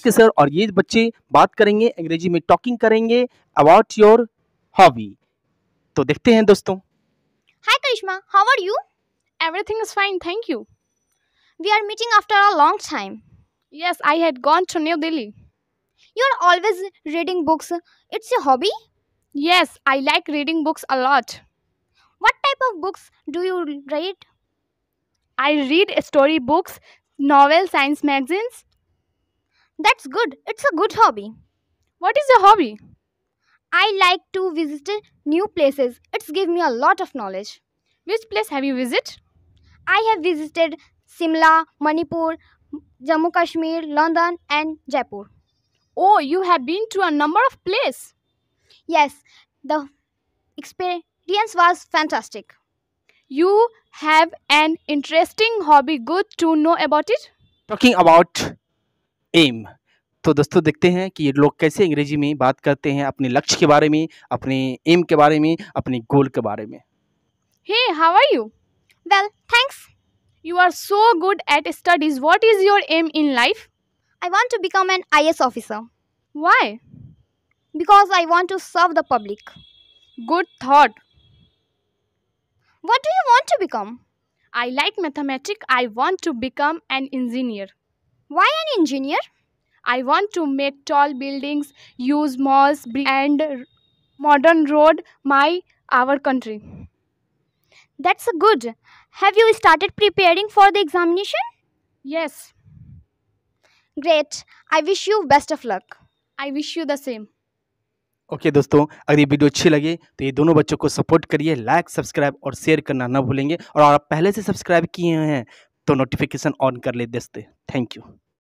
Okay sir और ये बच्चे बात करेंगे अंग्रेजी में टॉकिंग करेंगे अबाउट योर हॉबी तो देखते हैं दोस्तों hi Karishma how are you everything is fine thank you we are meeting after a long time yes I had gone to new Delhi you are always reading books it's a hobby yes I like reading books a lot what type of books do you read I read story books novel science magazines That's good. It's a good hobby. What is your hobby? I like to visit new places. It's give me a lot of knowledge. Which place have you visited? I have visited Simla, Manipur, Jammu Kashmir, London and Jaipur. Oh, you have been to a number of places. Yes, the experience was fantastic. You have an interesting hobby. Good to know about it. Talking about aim तो दोस्तों देखते हैं कि ये लोग कैसे अंग्रेजी में बात करते हैं अपने लक्ष्य के बारे में अपने एम के बारे में अपने गोल के बारे में hey how are you well thanks you are so good at studies what is your aim in life I want to become an IAS officer why because I want to serve the public good thought what do you want to become I like mathematics I want to become an engineer Why an engineer? I want to make tall buildings, use malls and modern road my our country. That's a good. Have you started preparing for the examination? Yes. Great. I wish you best of luck. I wish you the same. Okay okay, दोस्तों अगर ये video अच्छी लगे तो ये दोनों बच्चों को सपोर्ट करिए लाइक सब्सक्राइब और शेयर करना ना भूलेंगे और आप पहले से सब्सक्राइब किए हैं तो नोटिफिकेशन ऑन कर ले दोस्ते थैंक यू